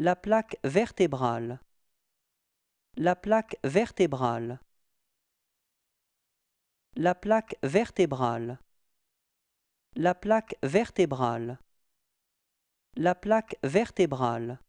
La plaque vertébrale. La plaque vertébrale. La plaque vertébrale. La plaque vertébrale. La plaque vertébrale.